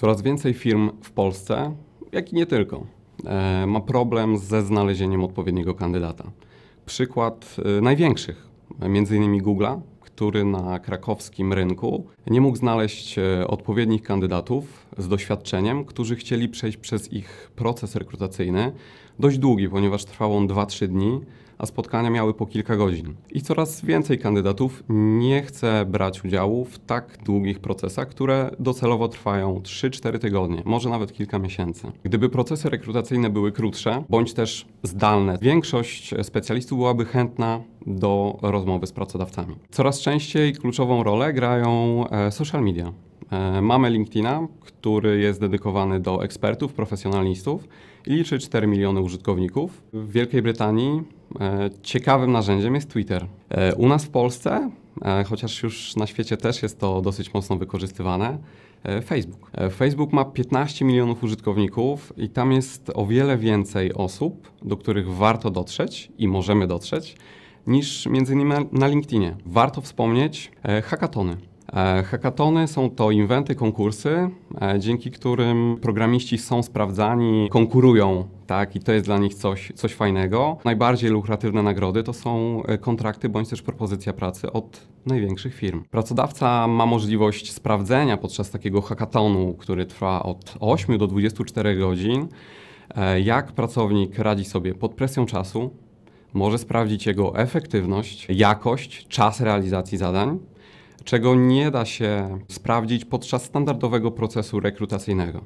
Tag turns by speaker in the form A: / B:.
A: Coraz więcej firm w Polsce, jak i nie tylko, e, ma problem ze znalezieniem odpowiedniego kandydata. Przykład e, największych, m.in. Google'a, który na krakowskim rynku nie mógł znaleźć e, odpowiednich kandydatów z doświadczeniem, którzy chcieli przejść przez ich proces rekrutacyjny, dość długi, ponieważ trwał on 2-3 dni, a spotkania miały po kilka godzin. I coraz więcej kandydatów nie chce brać udziału w tak długich procesach, które docelowo trwają 3-4 tygodnie, może nawet kilka miesięcy. Gdyby procesy rekrutacyjne były krótsze, bądź też zdalne, większość specjalistów byłaby chętna do rozmowy z pracodawcami. Coraz częściej kluczową rolę grają e, social media. E, mamy LinkedIna, który jest dedykowany do ekspertów, profesjonalistów i liczy 4 miliony użytkowników. W Wielkiej Brytanii e, ciekawym narzędziem jest Twitter. E, u nas w Polsce, chociaż już na świecie też jest to dosyć mocno wykorzystywane, Facebook. Facebook ma 15 milionów użytkowników i tam jest o wiele więcej osób, do których warto dotrzeć i możemy dotrzeć, niż między innymi na LinkedInie. Warto wspomnieć hackatony. E, hackatony są to inwenty, konkursy, e, dzięki którym programiści są sprawdzani, konkurują, tak, i to jest dla nich coś, coś fajnego. Najbardziej lukratywne nagrody to są e, kontrakty bądź też propozycja pracy od największych firm. Pracodawca ma możliwość sprawdzenia podczas takiego hackatonu, który trwa od 8 do 24 godzin, jak pracownik radzi sobie pod presją czasu, może sprawdzić jego efektywność, jakość, czas realizacji zadań, czego nie da się sprawdzić podczas standardowego procesu rekrutacyjnego.